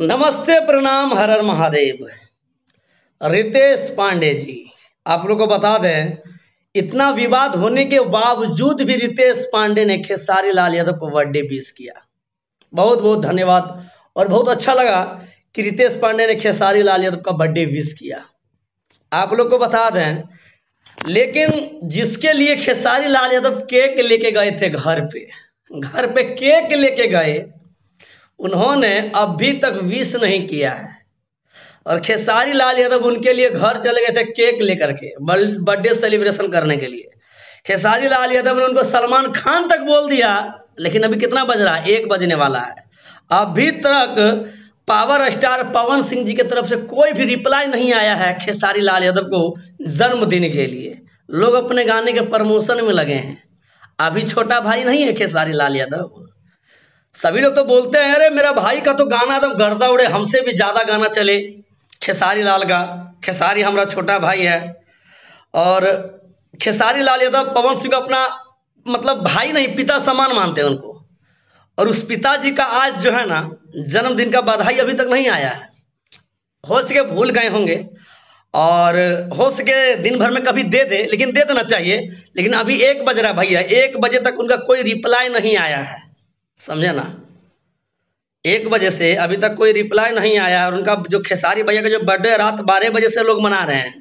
नमस्ते प्रणाम हर हर महादेव रितेश पांडे जी आप लोग को बता दें इतना विवाद होने के बावजूद भी रितेश पांडे ने खेसारी लाल यादव को बर्थडे विश किया बहुत बहुत धन्यवाद और बहुत अच्छा लगा कि रितेश पांडे ने खेसारी लाल यादव का बर्थडे विश किया आप लोग को बता दें लेकिन जिसके लिए खेसारी लाल यादव केक लेके गए थे घर पे घर पे केक लेके गए उन्होंने अभी तक विश नहीं किया है और खेसारी लाल यादव उनके लिए घर चले गए थे केक लेकर के बर्थडे सेलिब्रेशन करने के लिए खेसारी लाल यादव ने उनको सलमान खान तक बोल दिया लेकिन अभी कितना बज रहा है एक बजने वाला है अभी तक पावर स्टार पवन सिंह जी की तरफ से कोई भी रिप्लाई नहीं आया है खेसारी लाल यादव को जन्मदिन के लिए लोग अपने गाने के प्रमोशन में लगे हैं अभी छोटा भाई नहीं है खेसारी लाल यादव सभी लोग तो बोलते हैं अरे मेरा भाई का तो गाना तो गर्दा उड़े हमसे भी ज़्यादा गाना चले खेसारी लाल का खेसारी हमारा छोटा भाई है और खेसारी लाल यादव पवन सिंह अपना मतलब भाई नहीं पिता समान मानते हैं उनको और उस पिताजी का आज जो है ना जन्मदिन का बधाई अभी तक नहीं आया है हो सके भूल गए होंगे और हो सके दिन भर में कभी दे दे लेकिन दे देना चाहिए लेकिन अभी एक बज रहा भैया एक बजे तक उनका कोई रिप्लाई नहीं आया है समझे ना एक बजे से अभी तक कोई रिप्लाई नहीं आया और उनका जो खेसारी भैया का जो बर्थडे रात बारह बजे से लोग मना रहे हैं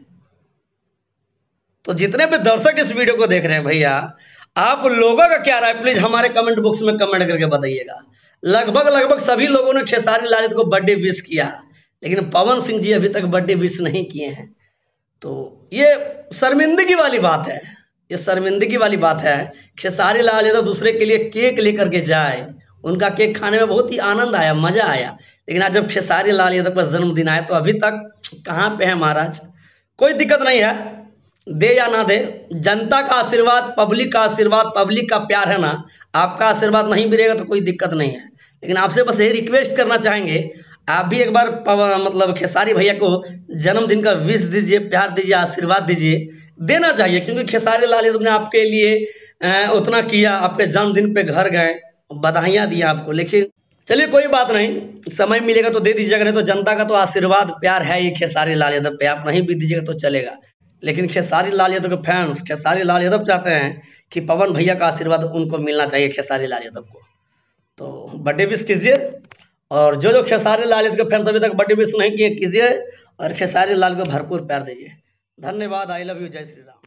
तो जितने भी दर्शक इस वीडियो को देख रहे हैं भैया आप लोगों का क्या राय प्लीज हमारे कमेंट बॉक्स में कमेंट करके बताइएगा लगभग लगभग सभी लोगों ने खेसारी लालित को बर्थडे विश किया लेकिन पवन सिंह जी अभी तक बर्थडे विश नहीं किए हैं तो ये शर्मिंदगी वाली बात है ये शर्मिंदगी वाली बात है खेसारी लाल यादव दूसरे के लिए केक लेकर के जाए उनका केक खाने में बहुत ही आनंद आया मजा आया लेकिन आज जब खेसारी लाल यादव का जन्मदिन आया तो अभी तक कहाँ पे है महाराज कोई दिक्कत नहीं है दे या ना दे जनता का आशीर्वाद पब्लिक का आशीर्वाद पब्लिक का प्यार है ना आपका आशीर्वाद नहीं मिलेगा तो कोई दिक्कत नहीं है लेकिन आपसे बस यही रिक्वेस्ट करना चाहेंगे आप भी एक बार मतलब खेसारी भैया को जन्मदिन का विश दीजिए प्यार दीजिए आशीर्वाद दीजिए देना चाहिए क्योंकि खेसारी लाल यादव ने आपके लिए उतना किया आपके जन्मदिन पे घर गए बधाइयाँ दी आपको लेकिन चलिए कोई बात नहीं समय मिलेगा तो दे दीजिएगा नहीं तो जनता का तो आशीर्वाद प्यार है ये खेसारी लाल यादव पे आप नहीं भी दीजिएगा तो चलेगा लेकिन खेसारी लाल यादव के फैंस खेसारी लाल यादव चाहते हैं कि पवन भैया का आशीर्वाद उनको मिलना चाहिए खेसारी लाल यादव को तो बर्थडे विश कीजिए और जो जो खेसारी लाल के फैंस अभी तक बड़ी मिस नहीं किए कीजिए और खेसारी लाल को भरपूर प्यार दीजिए धन्यवाद आई लव यू जय श्री राम